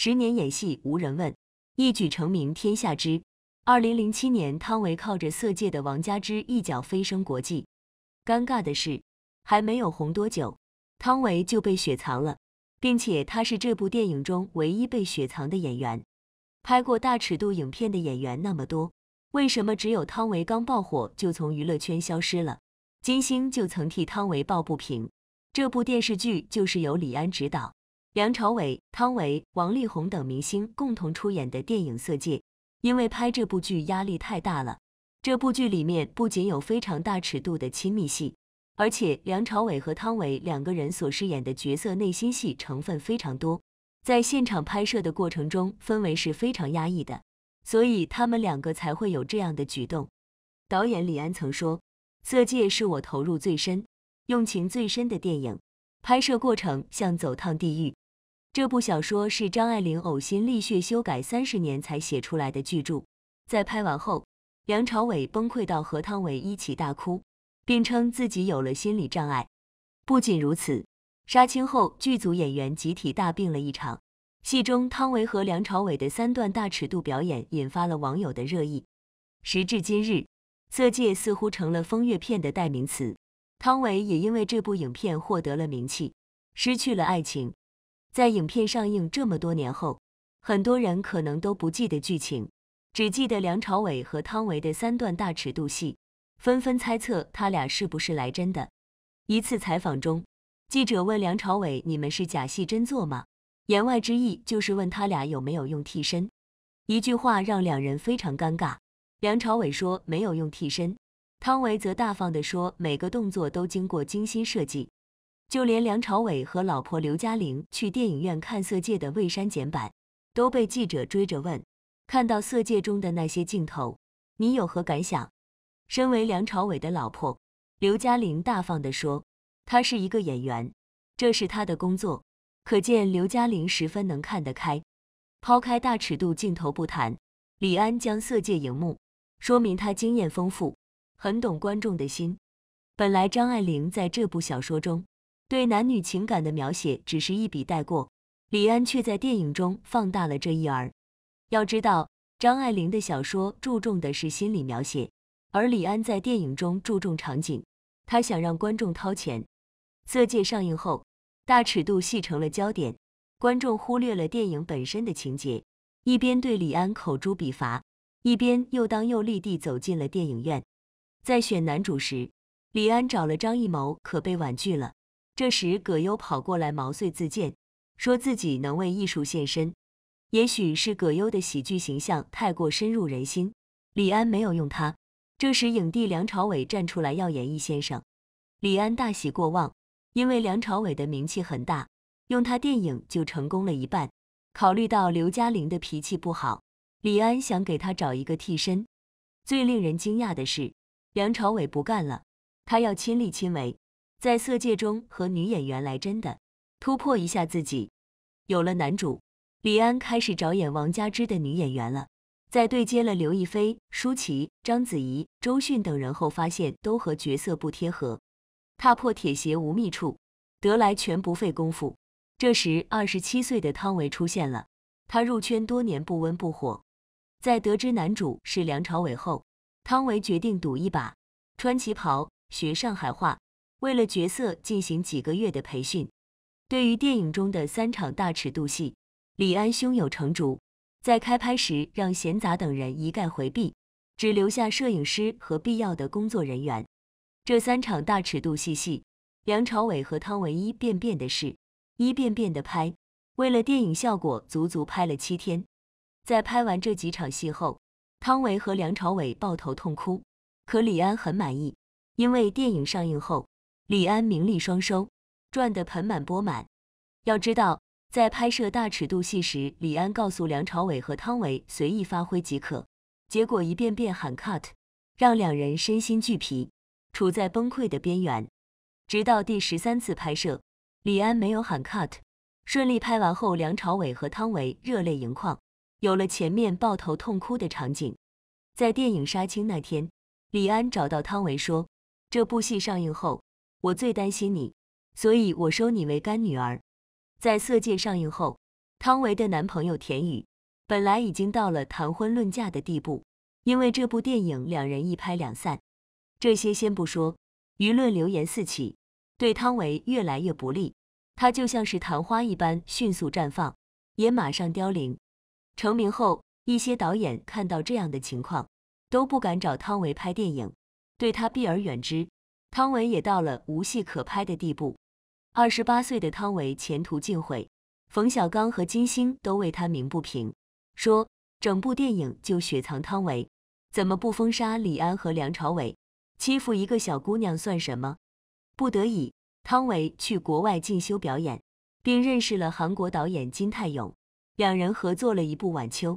十年演戏无人问，一举成名天下知。二零零七年，汤唯靠着《色戒》的王佳芝一脚飞升国际。尴尬的是，还没有红多久，汤唯就被雪藏了，并且她是这部电影中唯一被雪藏的演员。拍过大尺度影片的演员那么多，为什么只有汤唯刚爆火就从娱乐圈消失了？金星就曾替汤唯抱不平。这部电视剧就是由李安执导。梁朝伟、汤唯、王力宏等明星共同出演的电影《色戒》，因为拍这部剧压力太大了。这部剧里面不仅有非常大尺度的亲密戏，而且梁朝伟和汤唯两个人所饰演的角色内心戏成分非常多，在现场拍摄的过程中氛围是非常压抑的，所以他们两个才会有这样的举动。导演李安曾说：“色戒是我投入最深、用情最深的电影，拍摄过程像走趟地狱。”这部小说是张爱玲呕心沥血修改三十年才写出来的巨著，在拍完后，梁朝伟崩溃到和汤唯一起大哭，并称自己有了心理障碍。不仅如此，杀青后剧组演员集体大病了一场。戏中汤唯和梁朝伟的三段大尺度表演引发了网友的热议。时至今日，色戒似乎成了风月片的代名词，汤唯也因为这部影片获得了名气，失去了爱情。在影片上映这么多年后，很多人可能都不记得剧情，只记得梁朝伟和汤唯的三段大尺度戏，纷纷猜测他俩是不是来真的。一次采访中，记者问梁朝伟：“你们是假戏真做吗？”言外之意就是问他俩有没有用替身。一句话让两人非常尴尬。梁朝伟说没有用替身，汤唯则大方地说每个动作都经过精心设计。就连梁朝伟和老婆刘嘉玲去电影院看《色戒》的未删减版，都被记者追着问：“看到《色戒》中的那些镜头，你有何感想？”身为梁朝伟的老婆，刘嘉玲大方的说：“她是一个演员，这是她的工作。”可见刘嘉玲十分能看得开。抛开大尺度镜头不谈，李安将《色戒》荧幕，说明他经验丰富，很懂观众的心。本来张爱玲在这部小说中。对男女情感的描写只是一笔带过，李安却在电影中放大了这一儿。要知道，张爱玲的小说注重的是心理描写，而李安在电影中注重场景，他想让观众掏钱。《色戒》上映后，大尺度戏成了焦点，观众忽略了电影本身的情节，一边对李安口诛笔伐，一边又当又立地走进了电影院。在选男主时，李安找了张艺谋，可被婉拒了。这时，葛优跑过来毛遂自荐，说自己能为艺术献身。也许是葛优的喜剧形象太过深入人心，李安没有用他。这时，影帝梁朝伟站出来要演易先生，李安大喜过望，因为梁朝伟的名气很大，用他电影就成功了一半。考虑到刘嘉玲的脾气不好，李安想给他找一个替身。最令人惊讶的是，梁朝伟不干了，他要亲力亲为。在色戒中和女演员来真的，突破一下自己。有了男主，李安开始找演王佳芝的女演员了。在对接了刘亦菲、舒淇、章子怡、周迅等人后，发现都和角色不贴合。踏破铁鞋无觅处，得来全不费工夫。这时，二十七岁的汤唯出现了。他入圈多年不温不火，在得知男主是梁朝伟后，汤唯决定赌一把，穿旗袍学上海话。为了角色进行几个月的培训，对于电影中的三场大尺度戏，李安胸有成竹，在开拍时让闲杂等人一概回避，只留下摄影师和必要的工作人员。这三场大尺度戏戏，梁朝伟和汤唯一遍遍的试，一遍遍的拍，为了电影效果，足足拍了七天。在拍完这几场戏后，汤唯和梁朝伟抱头痛哭，可李安很满意，因为电影上映后。李安名利双收，赚得盆满钵满。要知道，在拍摄大尺度戏时，李安告诉梁朝伟和汤唯随意发挥即可，结果一遍遍喊 cut，让两人身心俱疲，处在崩溃的边缘。直到第十三次拍摄，李安没有喊 cut，顺利拍完后，梁朝伟和汤唯热泪盈眶。有了前面抱头痛哭的场景，在电影杀青那天，李安找到汤唯说：“这部戏上映后。”我最担心你，所以我收你为干女儿。在《色戒》上映后，汤唯的男朋友田宇本来已经到了谈婚论嫁的地步，因为这部电影，两人一拍两散。这些先不说，舆论流言四起，对汤唯越来越不利。她就像是昙花一般迅速绽放，也马上凋零。成名后，一些导演看到这样的情况，都不敢找汤唯拍电影，对她避而远之。汤唯也到了无戏可拍的地步。二十八岁的汤唯前途尽毁，冯小刚和金星都为她鸣不平，说整部电影就雪藏汤唯，怎么不封杀李安和梁朝伟？欺负一个小姑娘算什么？不得已，汤唯去国外进修表演，并认识了韩国导演金泰勇，两人合作了一部《晚秋》，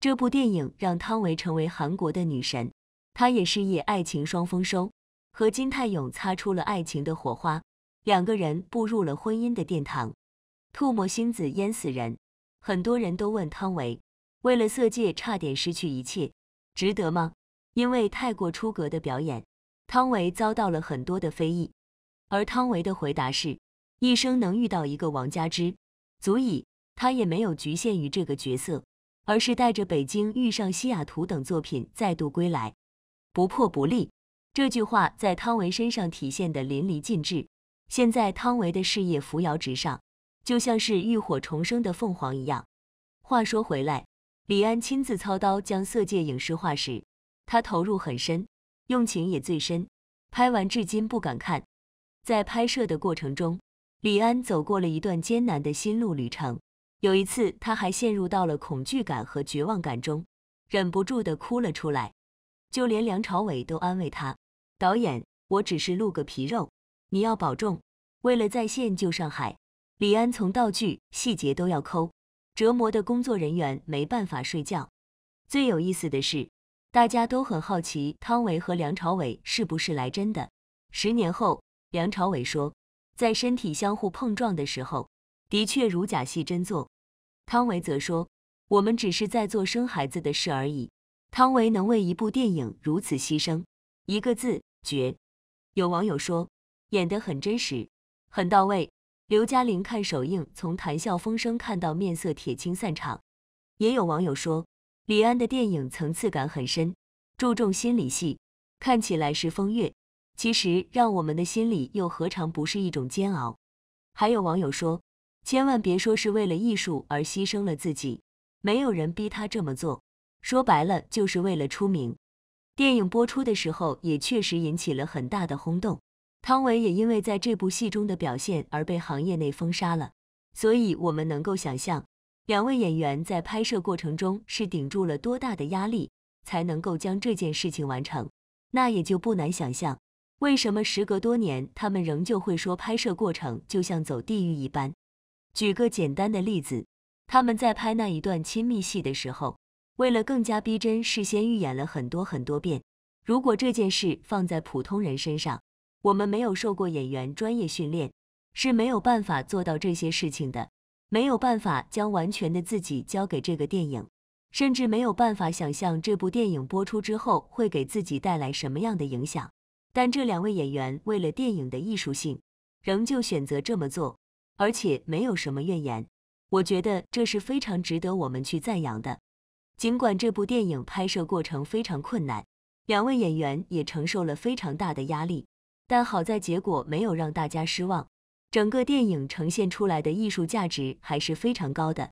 这部电影让汤唯成为韩国的女神，她也事业爱情双丰收。和金泰勇擦出了爱情的火花，两个人步入了婚姻的殿堂。唾沫星子淹死人，很多人都问汤唯，为了色戒差点失去一切，值得吗？因为太过出格的表演，汤唯遭到了很多的非议。而汤唯的回答是，一生能遇到一个王佳芝，足以。他也没有局限于这个角色，而是带着《北京遇上西雅图》等作品再度归来，不破不立。这句话在汤唯身上体现得淋漓尽致。现在汤唯的事业扶摇直上，就像是浴火重生的凤凰一样。话说回来，李安亲自操刀将《色戒》影视化时，他投入很深，用情也最深。拍完至今不敢看。在拍摄的过程中，李安走过了一段艰难的心路旅程。有一次，他还陷入到了恐惧感和绝望感中，忍不住的哭了出来。就连梁朝伟都安慰他：“导演，我只是露个皮肉，你要保重。”为了在线救上海，李安从道具细节都要抠，折磨的工作人员没办法睡觉。最有意思的是，大家都很好奇汤唯和梁朝伟是不是来真的。十年后，梁朝伟说：“在身体相互碰撞的时候，的确如假戏真做。”汤唯则说：“我们只是在做生孩子的事而已。”汤唯能为一部电影如此牺牲，一个字绝。有网友说，演得很真实，很到位。刘嘉玲看首映，从谈笑风生看到面色铁青散场。也有网友说，李安的电影层次感很深，注重心理戏，看起来是风月，其实让我们的心里又何尝不是一种煎熬？还有网友说，千万别说是为了艺术而牺牲了自己，没有人逼他这么做。说白了就是为了出名，电影播出的时候也确实引起了很大的轰动，汤唯也因为在这部戏中的表现而被行业内封杀了，所以我们能够想象，两位演员在拍摄过程中是顶住了多大的压力才能够将这件事情完成，那也就不难想象，为什么时隔多年他们仍旧会说拍摄过程就像走地狱一般。举个简单的例子，他们在拍那一段亲密戏的时候。为了更加逼真，事先预演了很多很多遍。如果这件事放在普通人身上，我们没有受过演员专业训练，是没有办法做到这些事情的，没有办法将完全的自己交给这个电影，甚至没有办法想象这部电影播出之后会给自己带来什么样的影响。但这两位演员为了电影的艺术性，仍旧选择这么做，而且没有什么怨言。我觉得这是非常值得我们去赞扬的。尽管这部电影拍摄过程非常困难，两位演员也承受了非常大的压力，但好在结果没有让大家失望，整个电影呈现出来的艺术价值还是非常高的。